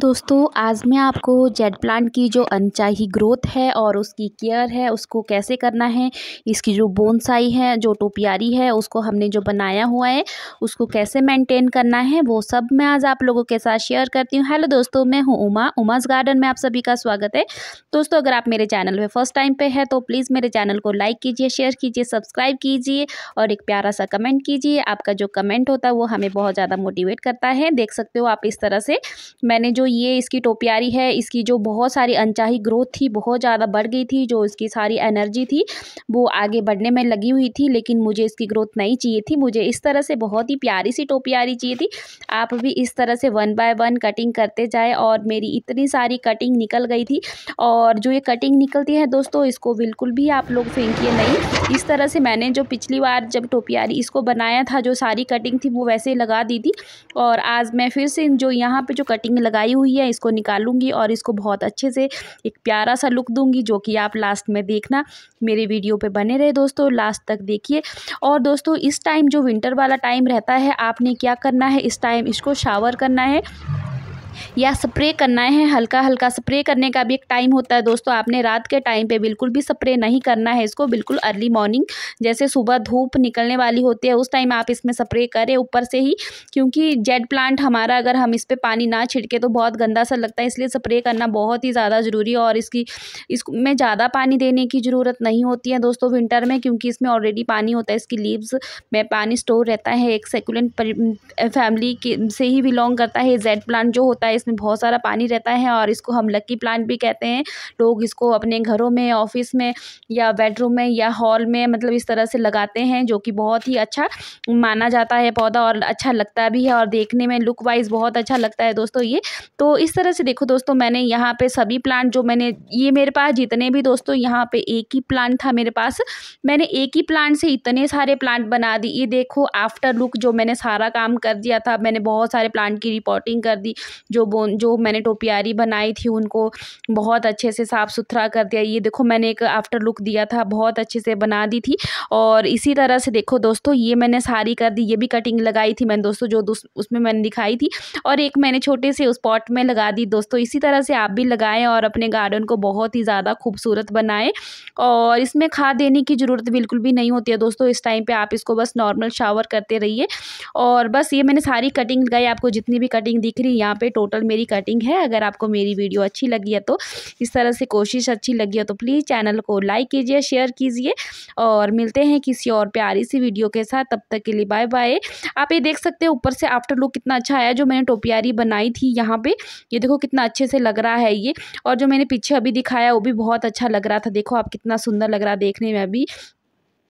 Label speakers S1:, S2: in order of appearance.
S1: दोस्तों आज मैं आपको जेड प्लांट की जो अनचाही ग्रोथ है और उसकी केयर है उसको कैसे करना है इसकी जो बोनसाई है जो टोपियारी है उसको हमने जो बनाया हुआ है उसको कैसे मेंटेन करना है वो सब मैं आज आप लोगों के साथ शेयर करती हूँ हेलो दोस्तों मैं हूँ उमा उमास गार्डन में आप सभी का स्वागत है दोस्तों अगर आप मेरे चैनल पर फर्स्ट टाइम पर है तो प्लीज़ मेरे चैनल को लाइक कीजिए शेयर कीजिए सब्सक्राइब कीजिए और एक प्यारा सा कमेंट कीजिए आपका जो कमेंट होता है वो हमें बहुत ज़्यादा मोटिवेट करता है देख सकते हो आप इस तरह से मैंने जो ये इसकी टोपियारी है इसकी जो बहुत सारी अनचाही ग्रोथ थी बहुत ज़्यादा बढ़ गई थी जो इसकी सारी एनर्जी थी वो आगे बढ़ने में लगी हुई थी लेकिन मुझे इसकी ग्रोथ नहीं चाहिए थी मुझे इस तरह से बहुत ही प्यारी सी टोपियारी चाहिए थी आप भी इस तरह से वन बाय वन कटिंग करते जाए और मेरी इतनी सारी कटिंग निकल गई थी और जो ये कटिंग निकलती है दोस्तों इसको बिल्कुल भी आप लोग फेंकिए नहीं इस तरह से मैंने जो पिछली बार जब टोपियारी इसको बनाया था जो सारी कटिंग थी वो वैसे लगा दी थी और आज मैं फिर से जो यहाँ पर जो कटिंग लगाई हुई है इसको निकालूंगी और इसको बहुत अच्छे से एक प्यारा सा लुक दूंगी जो कि आप लास्ट में देखना मेरे वीडियो पे बने रहे दोस्तों लास्ट तक देखिए और दोस्तों इस टाइम जो विंटर वाला टाइम रहता है आपने क्या करना है इस टाइम इसको शावर करना है या स्प्रे करना है हल्का हल्का स्प्रे करने का भी एक टाइम होता है दोस्तों आपने रात के टाइम पे बिल्कुल भी स्प्रे नहीं करना है इसको बिल्कुल अर्ली मॉर्निंग जैसे सुबह धूप निकलने वाली होती है उस टाइम आप इसमें स्प्रे करें ऊपर से ही क्योंकि जेड प्लांट हमारा अगर हम इस पर पानी ना छिड़के तो बहुत गंदा सा लगता है इसलिए स्प्रे करना बहुत ही ज़्यादा ज़रूरी है और इसकी इसमें ज़्यादा पानी देने की ज़रूरत नहीं होती है दोस्तों विंटर में क्योंकि इसमें ऑलरेडी पानी होता है इसकी लीव्स में पानी स्टोर रहता है एक सेकुलेंट फैमिली के से ही बिलोंग करता है जेड प्लांट जो होता है है इसमें बहुत सारा पानी रहता है और इसको हम लक्की प्लांट भी कहते हैं लोग इसको अपने घरों में ऑफिस में या बेडरूम में या हॉल में मतलब इस तरह से लगाते हैं जो कि बहुत ही अच्छा माना जाता है पौधा और अच्छा लगता भी है और देखने में लुक वाइज बहुत अच्छा लगता है दोस्तों ये तो इस तरह से देखो दोस्तों मैंने यहाँ पे सभी प्लांट जो मैंने ये मेरे पास जितने भी दोस्तों यहाँ पे एक ही प्लांट था मेरे पास मैंने एक ही प्लांट से इतने सारे प्लांट बना दी ये देखो आफ्टर लुक जो मैंने सारा काम कर दिया था मैंने बहुत सारे प्लांट की रिपोर्टिंग कर दी जो बोन जो मैंने टोपियारी बनाई थी उनको बहुत अच्छे से साफ़ सुथरा कर दिया ये देखो मैंने एक आफ्टर लुक दिया था बहुत अच्छे से बना दी थी और इसी तरह से देखो दोस्तों ये मैंने सारी कर दी ये भी कटिंग लगाई थी मैंने दोस्तों जो उसमें मैंने दिखाई थी और एक मैंने छोटे से उस पॉट में लगा दी दोस्तों इसी तरह से आप भी लगाएं और अपने गार्डन को बहुत ही ज़्यादा खूबसूरत बनाएं और इसमें खाद देने की ज़रूरत बिल्कुल भी नहीं होती है दोस्तों इस टाइम पे आप इसको बस नॉर्मल शावर करते रहिए और बस ये मैंने सारी कटिंग लगाई आपको जितनी भी कटिंग दिख रही यहाँ पर टोटल मेरी कटिंग है अगर आपको मेरी वीडियो अच्छी लगी है तो इस तरह से कोशिश अच्छी लगी है तो प्लीज़ चैनल को लाइक कीजिए शेयर कीजिए और मिलते हैं किसी और प्यारी सी वीडियो के साथ तब तक के लिए बाय बाय आप ये देख सकते हैं ऊपर से आफ्टर लुक कितना अच्छा आया जो मैंने टोपियारी बनाई थी यहाँ पर ये देखो कितना अच्छे से लग रहा है ये और जो मैंने पीछे अभी दिखाया वो भी बहुत अच्छा लग रहा था देखो आप कितना सुंदर लग रहा देखने में अभी